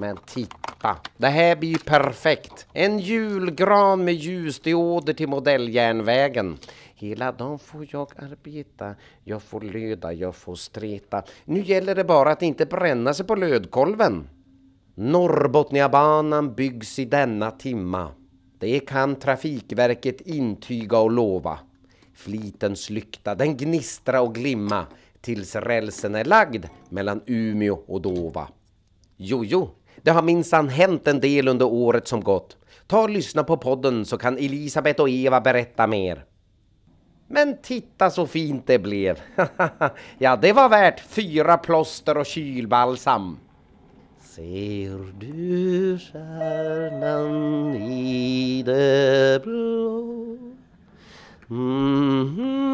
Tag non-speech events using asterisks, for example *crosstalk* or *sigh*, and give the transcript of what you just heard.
Men titta, det här blir ju perfekt. En julgran med ljusdioder till modelljärnvägen. Hela dagen får jag arbeta, jag får löda, jag får streta. Nu gäller det bara att inte bränna sig på lödkolven. Norrbotniabanan byggs i denna timma. Det kan Trafikverket intyga och lova. Flitens lykta, den gnistra och glimma tills rälsen är lagd mellan Umeå och Dova. Jojo! Det har minsann hänt en del under året som gått. Ta och lyssna på podden så kan Elisabeth och Eva berätta mer. Men titta så fint det blev! *laughs* ja, det var värt fyra plåster och kylbalsam. Ser du stjärnan i det blå? Mm -hmm.